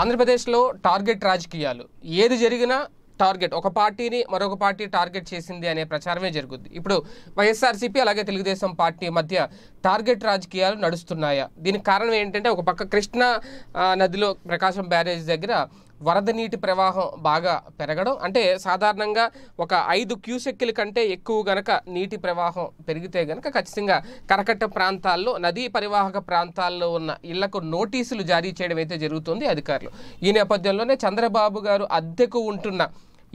ఆంధ్రప్రదేశ్లో టార్గెట్ రాజకీయాలు ఏది జరిగినా టార్గెట్ ఒక పార్టీని మరొక పార్టీ టార్గెట్ చేసింది అనే ప్రచారమే జరుగుద్ది ఇప్పుడు వైఎస్ఆర్సీపీ అలాగే తెలుగుదేశం పార్టీ మధ్య టార్గెట్ రాజకీయాలు నడుస్తున్నాయా దీనికి కారణం ఏంటంటే ఒక పక్క కృష్ణా నదిలో ప్రకాశం బ్యారేజ్ దగ్గర వరద నీటి ప్రవాహం బాగా పెరగడం అంటే సాధారణంగా ఒక ఐదు క్యూసెక్కుల కంటే ఎక్కువ గనక నీటి ప్రవాహం పెరిగితే గనక ఖచ్చితంగా కరకట్ట ప్రాంతాల్లో నదీ పరివాహక ప్రాంతాల్లో ఉన్న ఇళ్లకు నోటీసులు జారీ చేయడం అయితే జరుగుతుంది అధికారులు ఈ నేపథ్యంలోనే చంద్రబాబు గారు అద్దెకు ఉంటున్న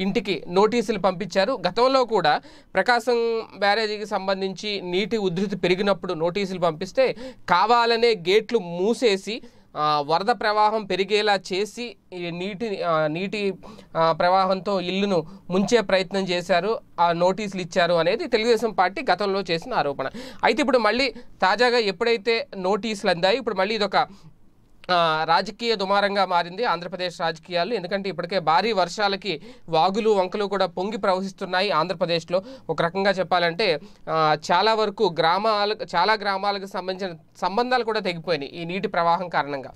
ఇంటికి నోటీసులు పంపించారు గతంలో కూడా ప్రకాశం బ్యారేజీకి సంబంధించి నీటి ఉధృతి పెరిగినప్పుడు నోటీసులు పంపిస్తే కావాలనే గేట్లు మూసేసి వరద ప్రవాహం పెరిగేలా చేసి నీటి నీటి ప్రవాహంతో ఇల్లును ముంచే ప్రయత్నం చేశారు ఆ నోటీసులు ఇచ్చారు అనేది తెలుగుదేశం పార్టీ గతంలో చేసిన ఆరోపణ అయితే ఇప్పుడు మళ్ళీ తాజాగా ఎప్పుడైతే నోటీసులు అందాయి ఇప్పుడు మళ్ళీ ఇదొక రాజకీయ దుమారంగా మారింది ఆంధ్రప్రదేశ్ రాజకీయాలు ఎందుకంటే ఇప్పటికే భారీ వర్షాలకి వాగులు వంకలు కూడా పొంగి ప్రవహిస్తున్నాయి ఆంధ్రప్రదేశ్లో ఒక రకంగా చెప్పాలంటే చాలా వరకు గ్రామాలు చాలా గ్రామాలకు సంబంధించిన సంబంధాలు కూడా తెగిపోయినాయి ఈ నీటి ప్రవాహం కారణంగా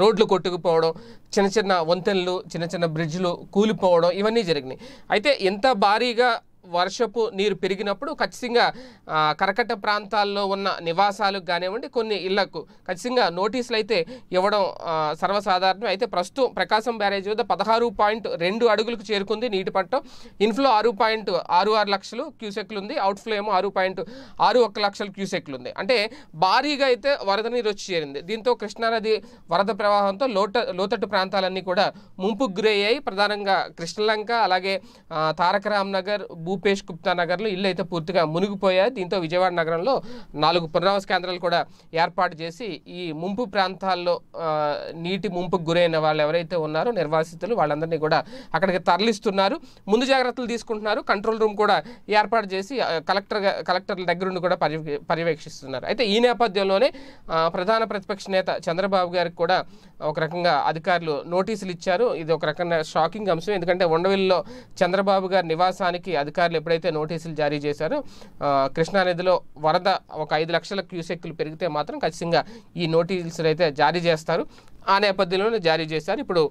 రోడ్లు కొట్టుకుపోవడం చిన్న చిన్న వంతెనలు చిన్న చిన్న బ్రిడ్జ్లు కూలిపోవడం ఇవన్నీ జరిగినాయి అయితే ఎంత భారీగా వర్షపు నీరు పెరిగినప్పుడు ఖచ్చితంగా కరకట్ట ప్రాంతాల్లో ఉన్న నివాసాలకు కానివ్వండి కొన్ని ఇళ్లకు ఖచ్చితంగా నోటీసులు అయితే ఇవ్వడం సర్వసాధారణం అయితే ప్రస్తుతం ప్రకాశం బ్యారేజ్ వద్ద పదహారు పాయింట్ రెండు అడుగులకు చేరుకుంది నీటి పట్టం ఇన్ఫ్లో ఆరు పాయింట్ ఆరు ఆరు లక్షలు క్యూసెక్లు ఉంది అవుట్ఫ్లో ఏమో ఆరు పాయింట్ ఆరు ఒక్క లక్షలు క్యూసెక్లు ఉంది అంటే భారీగా అయితే వరద నీరు వచ్చి చేరింది దీంతో కృష్ణానది వరద ప్రవాహంతో లోట లోతట్టు ప్రాంతాలన్నీ కూడా ముంపుకు గురయ్యాయి ప్రధానంగా కృష్ణలంక అలాగే తారక రామ్నగర్ భూ భూపేష్ గుప్తా నగర్లో ఇల్లు అయితే పూర్తిగా మునిగిపోయాయి దీంతో విజయవాడ నగరంలో నాలుగు పునరావాస కేంద్రాలు కూడా ఏర్పాటు చేసి ఈ ముంపు ప్రాంతాల్లో నీటి ముంపుకు గురైన వాళ్ళు ఎవరైతే ఉన్నారో నిర్వాసితులు వాళ్ళందరినీ కూడా అక్కడికి తరలిస్తున్నారు ముందు జాగ్రత్తలు తీసుకుంటున్నారు కంట్రోల్ రూమ్ కూడా ఏర్పాటు చేసి కలెక్టర్ కలెక్టర్ల దగ్గరుండి కూడా పర్యవేక్షిస్తున్నారు అయితే ఈ నేపథ్యంలోనే ప్రధాన ప్రతిపక్ష నేత చంద్రబాబు గారికి కూడా ఒక రకంగా అధికారులు నోటీసులు ఇచ్చారు ఇది ఒక రకంగా షాకింగ్ అంశం ఎందుకంటే ఉండవిల్లిలో చంద్రబాబు గారి నివాసానికి అధికారులు ఎప్పుడైతే నోటీసులు జారీ చేశారో కృష్ణానదిలో వరద ఒక ఐదు లక్షల క్యూసెక్కులు పెరిగితే మాత్రం ఖచ్చితంగా ఈ నోటీసులు అయితే జారీ చేస్తారు ఆ నేపథ్యంలోనే జారీ చేశారు ఇప్పుడు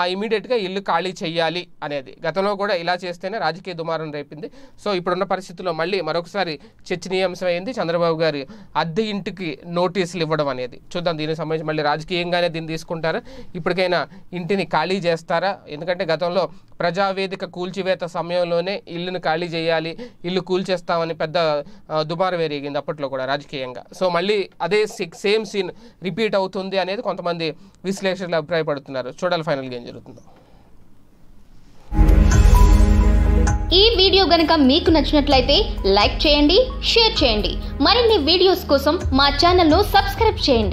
ఆ ఇమీడియట్గా ఇల్లు ఖాళీ చేయాలి అనేది గతంలో కూడా ఇలా చేస్తేనే రాజకీయ దుమారం రేపింది సో ఇప్పుడున్న పరిస్థితుల్లో మళ్ళీ మరొకసారి చర్చనీయాంశమైంది చంద్రబాబు గారి అద్దె ఇంటికి నోటీసులు ఇవ్వడం అనేది చూద్దాం దీనికి సంబంధించి మళ్ళీ రాజకీయంగానే దీన్ని తీసుకుంటారా ఇప్పటికైనా ఇంటిని ఖాళీ చేస్తారా ఎందుకంటే గతంలో ప్రజావేదిక కూల్చివేత సమయంలోనే ఇల్లును ఖాళీ చేయాలి ఇల్లు కూల్చేస్తామని పెద్ద దుబారు వేరేగింది అప్పట్లో కూడా రాజకీయంగా సో మళ్ళీ అదే సేమ్ సీన్ రిపీట్ అవుతుంది అనేది కొంతమంది విశ్లేషకులు అభిప్రాయపడుతున్నారు చూడాలి గా ఏం జరుగుతుందో ఈ వీడియో గనక మీకు నచ్చినట్లయితే లైక్ చేయండి షేర్ చేయండి మరిన్ని వీడియోస్ కోసం మా ఛానల్ను సబ్స్క్రైబ్ చేయండి